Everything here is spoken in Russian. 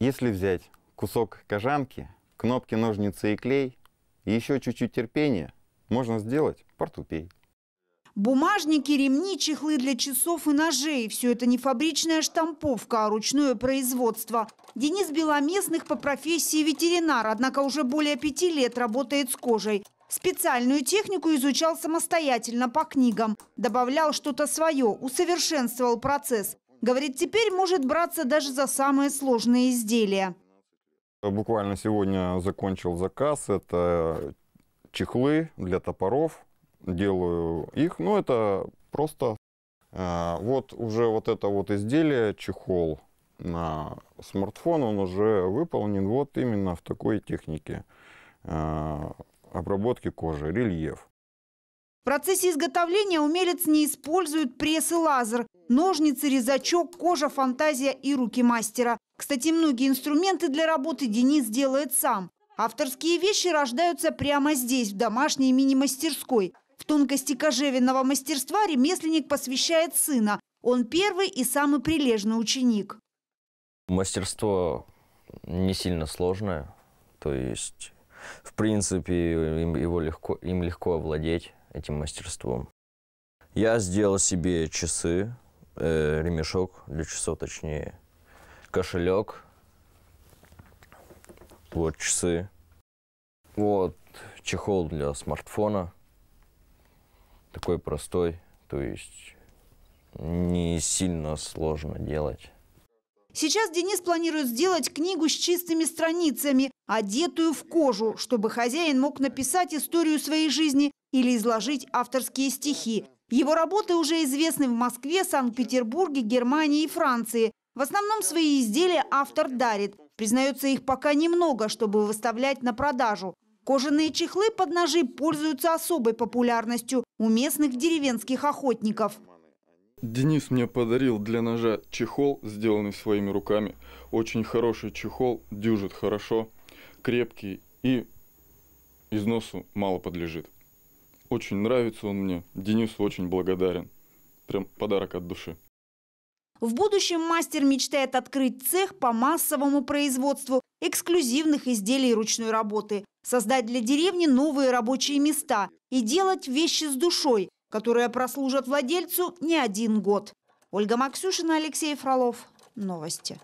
Если взять кусок кожанки, кнопки, ножницы и клей, и еще чуть-чуть терпения, можно сделать портупей. Бумажники, ремни, чехлы для часов и ножей – все это не фабричная штамповка, а ручное производство. Денис Беломестных по профессии ветеринар, однако уже более пяти лет работает с кожей. Специальную технику изучал самостоятельно по книгам. Добавлял что-то свое, усовершенствовал процесс. Говорит, теперь может браться даже за самые сложные изделия. Буквально сегодня закончил заказ. Это чехлы для топоров. Делаю их. Ну, это просто э, вот уже вот это вот изделие, чехол на смартфон, он уже выполнен вот именно в такой технике э, обработки кожи, рельеф. В процессе изготовления умелец не использует пресс и лазер, ножницы, резачок, кожа, фантазия и руки мастера. Кстати, многие инструменты для работы Денис делает сам. Авторские вещи рождаются прямо здесь, в домашней мини-мастерской. В тонкости кожевенного мастерства ремесленник посвящает сына. Он первый и самый прилежный ученик. Мастерство не сильно сложное, то есть, в принципе, им, его легко, им легко овладеть этим мастерством. Я сделал себе часы, э, ремешок для часов, точнее, кошелек, вот часы, вот чехол для смартфона, такой простой, то есть не сильно сложно делать. Сейчас Денис планирует сделать книгу с чистыми страницами, одетую в кожу, чтобы хозяин мог написать историю своей жизни или изложить авторские стихи. Его работы уже известны в Москве, Санкт-Петербурге, Германии и Франции. В основном свои изделия автор дарит. Признается, их пока немного, чтобы выставлять на продажу. Кожаные чехлы под ножи пользуются особой популярностью у местных деревенских охотников. Денис мне подарил для ножа чехол, сделанный своими руками. Очень хороший чехол, дюжит хорошо, крепкий и износу мало подлежит. Очень нравится он мне. Денису очень благодарен. Прям подарок от души. В будущем мастер мечтает открыть цех по массовому производству эксклюзивных изделий ручной работы, создать для деревни новые рабочие места и делать вещи с душой, которые прослужат владельцу не один год. Ольга Максюшина, Алексей Фролов. Новости.